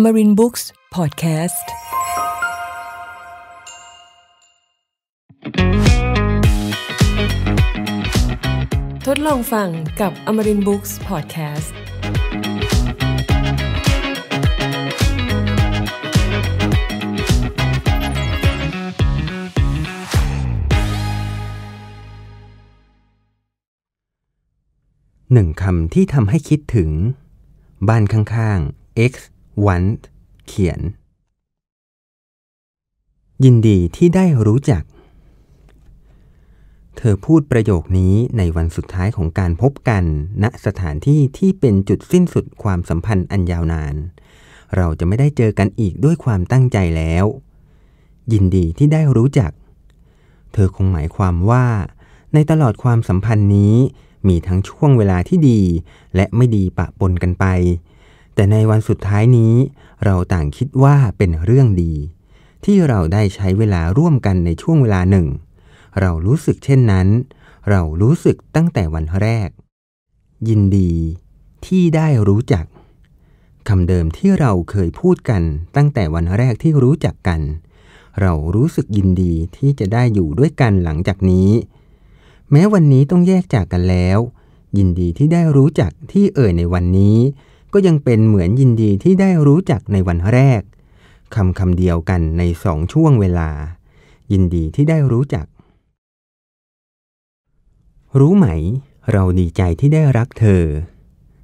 อมรินบุ๊กส์พอดแคสต์ทดลองฟังกับอมรินบุ๊กส์พอดแคสต์หนึ่งคำที่ทำให้คิดถึง บ้านข้างๆ X want เขียน ยินดีที่ได้รู้จัก เธอพูดประโยคนี้ในวันสุดท้ายของการพบกัน ณสถานที่ที่เป็นจุดสิ้นสุดความสัมพันธ์อันยาวนาน เราจะไม่ได้เจอกันอีกด้วยความตั้งใจแล้ว ยินดีที่ได้รู้จัก เธอคงหมายความว่า ในตลอดความสัมพันธ์นี้มีทั้งช่วงเวลาที่ดี และไม่ดีปะปนกันไปแต่ในวันสุดท้ายนี้เราต่างคิดว่าเป็นเรื่องดี ที่เราได้ใช้เวลาร่วมกันในช่วงเวลาหนึ่ง เรารู้สึกเช่นนั้น เรารู้สึกตั้งแต่วันแรก ยินดีที่ได้รู้จัก คำเดิมที่เราเคยพูดกันตั้งแต่วันแรกที่รู้จักกัน เรารู้สึกยินดีที่จะได้อยู่ด้วยกันหลังจากนี้ แม้วันนี้ต้องแยกจากกันแล้ว ยินดีที่ได้รู้จักที่เอ่ยในวันนี้ก็ยังเป็นเหมือนยินดีที่ได้รู้จักในวันแรก คำคำเดียวกันในสองช่วงเวลา ยินดีที่ได้รู้จัก รู้ไหม เราดีใจที่ได้รักเธอ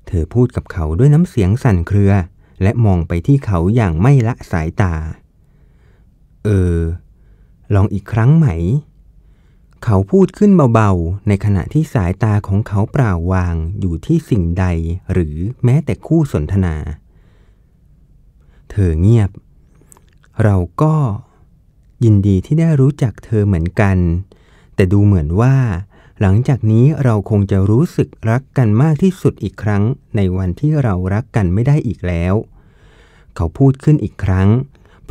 เธอพูดกับเขาด้วยน้ำเสียงสั่นเครือ และมองไปที่เขาอย่างไม่ละสายตาเออ ลองอีกครั้งไหมเขาพูดขึ้นเบาๆ ในขณะที่สายตาของเขาเปล่าวางอยู่ที่สิ่งใดหรือแม้แต่คู่สนทนา เธอเงียบ เราก็ ยินดีที่ได้รู้จักเธอเหมือนกัน แต่ดูเหมือนว่า หลังจากนี้เราคงจะรู้สึกรักกันมากที่สุดอีกครั้งในวันที่เรารักกันไม่ได้อีกแล้ว เขาพูดขึ้นอีกครั้ง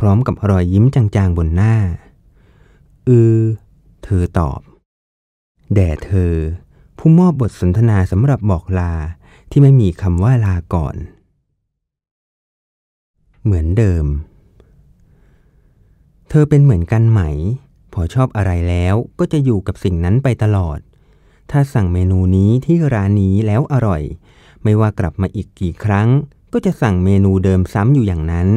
พร้อมกับรอยยิ้มจางๆ บนหน้า อือเธอตอบ แด่เธอ ผู้มอบบทสนทนาสำหรับบอกลา ที่ไม่มีคำว่าลาก่อน เหมือนเดิม เธอเป็นเหมือนกันไหม พอชอบอะไรแล้วก็จะอยู่กับสิ่งนั้นไปตลอด ถ้าสั่งเมนูนี้ที่ร้านนี้แล้วอร่อย ไม่ว่ากลับมาอีกกี่ครั้ง ก็จะสั่งเมนูเดิมซ้ำอยู่อย่างนั้น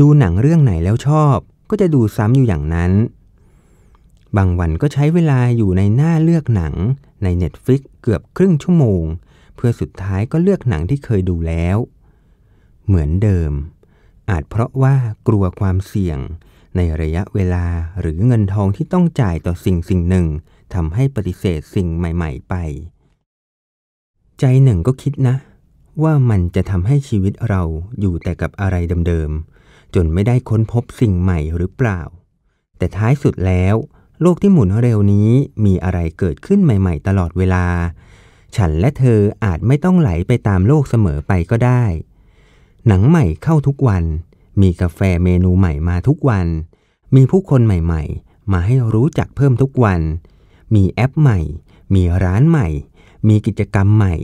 ดูหนังเรื่องไหนแล้วชอบ ก็จะดูซ้ำอยู่อย่างนั้นบางวันก็ใช้เวลาอยู่ในหน้าเลือกหนัง ใน Netflix เกือบครึ่งชั่วโมง เพื่อสุดท้ายก็เลือกหนังที่เคยดูแล้ว เหมือนเดิม อาจเพราะว่ากลัวความเสี่ยง ในระยะเวลาหรือเงินทองที่ต้องจ่ายต่อสิ่งสิ่งหนึ่งทำให้ปฏิเสธสิ่งใหม่ๆไป ใจหนึ่งก็คิดนะ ว่ามันจะทำให้ชีวิตเราอยู่แต่กับอะไรเดิมๆ จนไม่ได้ค้นพบสิ่งใหม่หรือเปล่า แต่ท้ายสุดแล้วโลกที่หมุนเร็วนี้มีอะไรเกิดขึ้นใหม่ ๆ ตลอดเวลา ฉันและเธออาจไม่ต้องไหลไปตามโลกเสมอไปก็ได้ หนังใหม่เข้าทุกวัน มีกาแฟเมนูใหม่มาทุกวัน มีผู้คนใหม่ๆ มาให้รู้จักเพิ่มทุกวัน มีแอปใหม่ มีร้านใหม่ มีกิจกรรมใหม่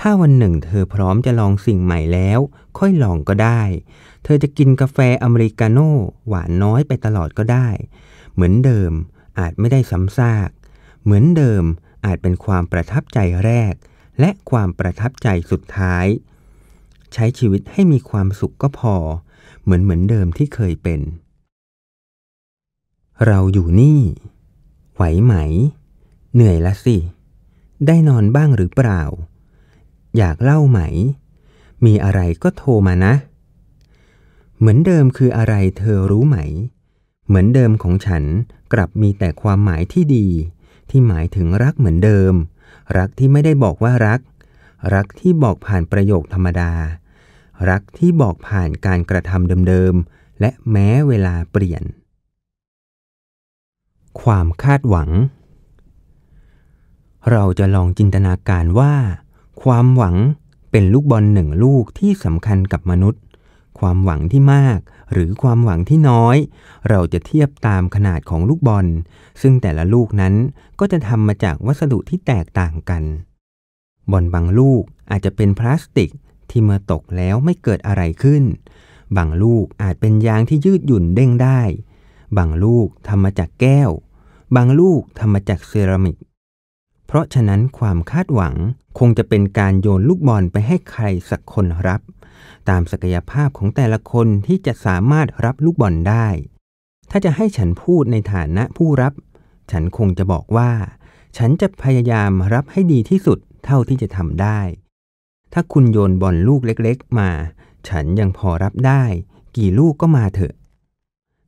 ถ้าวันหนึ่งเธอพร้อมจะลองสิ่งใหม่แล้ว ค่อยลองก็ได้ เธอจะกินกาแฟอเมริกาโน่หวานน้อยไปตลอดก็ได้เหมือนเดิมอาจไม่ได้ซ้ำซาก เหมือนเดิมอาจเป็นความประทับใจแรก และความประทับใจสุดท้าย ใช้ชีวิตให้มีความสุขก็พอ เหมือนเหมือนเดิมที่เคยเป็น เราอยู่นี่ ไหวไหม เหนื่อยละสิ ได้นอนบ้างหรือเปล่า อยากเล่าไหม มีอะไรก็โทรมานะ เหมือนเดิมคืออะไรเธอรู้ไหมเหมือนเดิมของฉันกลับมีแต่ความหมายที่ดี ที่หมายถึงรักเหมือนเดิม รักที่ไม่ได้บอกว่ารัก รักที่บอกผ่านประโยคธรรมดา รักที่บอกผ่านการกระทำเดิมๆ และแม้เวลาเปลี่ยน ความคาดหวัง เราจะลองจินตนาการว่า ความหวังเป็นลูกบอลหนึ่งลูกที่สำคัญกับมนุษย์ความหวังที่มากหรือความหวังที่น้อย เราจะเทียบตามขนาดของลูกบอล ซึ่งแต่ละลูกนั้นก็จะทำมาจากวัสดุที่แตกต่างกันบอลบางลูกอาจจะเป็นพลาสติกที่เมื่อตกแล้วไม่เกิดอะไรขึ้น บางลูกอาจเป็นยางที่ยืดหยุ่นเด้งได้ บางลูกทำมาจากแก้ว บางลูกทำมาจากเซรามิก เพราะฉะนั้นความคาดหวังคงจะเป็นการโยนลูกบอลไปให้ใครสักคนรับตามศักยภาพของแต่ละคนที่จะสามารถรับลูกบอลได้ ถ้าจะให้ฉันพูดในฐานะผู้รับ ฉันคงจะบอกว่า ฉันจะพยายามรับให้ดีที่สุดเท่าที่จะทำได้ ถ้าคุณโยนบอลลูกเล็กๆมา ฉันยังพอรับได้ กี่ลูกก็มาเถอะ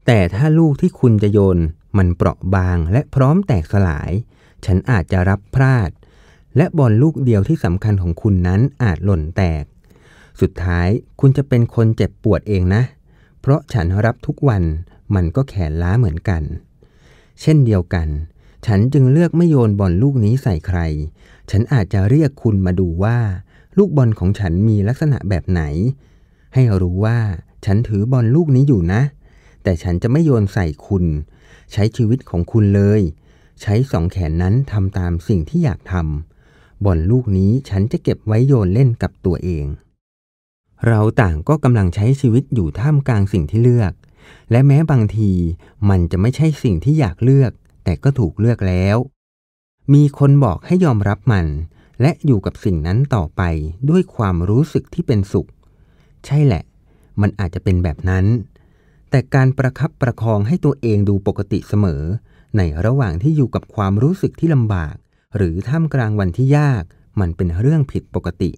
แต่ถ้าลูกที่คุณจะโยน มันเปราะบางและพร้อมแตกสลาย ฉันอาจจะรับพลาด และบอลลูกเดียวที่สำคัญของคุณนั้นอาจหล่นแตกสุดท้ายคุณจะเป็นคนเจ็บปวดเองนะ เพราะฉันรับทุกวันมันก็แขนล้าเหมือนกัน เช่นเดียวกัน ฉันจึงเลือกไม่โยนบอลลูกนี้ใส่ใคร ฉันอาจจะเรียกคุณมาดูว่า ลูกบอลของฉันมีลักษณะแบบไหน ให้รู้ว่าฉันถือบอลลูกนี้อยู่นะ แต่ฉันจะไม่โยนใส่คุณ ใช้ชีวิตของคุณเลย ใช้สองแขนนั้นทำตามสิ่งที่อยากทำบอลลูกนี้ฉันจะเก็บไว้โยนเล่นกับตัวเองเราต่างก็กำลังใช้ชีวิตอยู่ท่ามกลางสิ่งที่เลือก และแม้บางทีมันจะไม่ใช่สิ่งที่อยากเลือก แต่ก็ถูกเลือกแล้ว มีคนบอกให้ยอมรับมัน และอยู่กับสิ่งนั้นต่อไปด้วยความรู้สึกที่เป็นสุข ใช่แหละ มันอาจจะเป็นแบบนั้น แต่การประครับประคองให้ตัวเองดูปกติเสมอ ในระหว่างที่อยู่กับความรู้สึกที่ลำบาก หรือท่ามกลางวันที่ยาก มันเป็นเรื่องผิดปกติ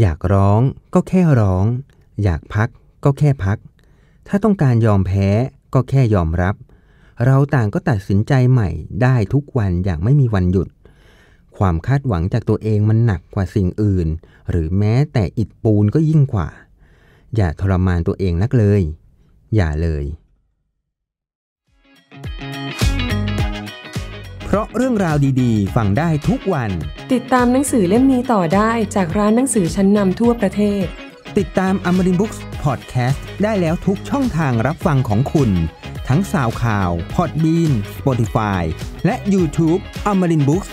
อยากร้องก็แค่ร้อง อยากพักก็แค่พัก ถ้าต้องการยอมแพ้ก็แค่ยอมรับ เราต่างก็ตัดสินใจใหม่ได้ทุกวันอย่างไม่มีวันหยุด ความคาดหวังจากตัวเองมันหนักกว่าสิ่งอื่นหรือแม้แต่อิดปูนก็ยิ่งกว่า อย่าทรมานตัวเองนักเลย อย่าเลยราะเรื่องราวดี ๆ ฟังได้ทุกวัน ติดตามหนังสือเล่มนี้ต่อได้จากร้านหนังสือชั้นนำทั่วประเทศ ติดตามอมรินบุ๊กส์พอดแคสต์ได้แล้วทุกช่องทางรับฟังของคุณ ทั้งสาวข่าวพอดบีนปอติฟายและ YouTube a m รินบุ๊ก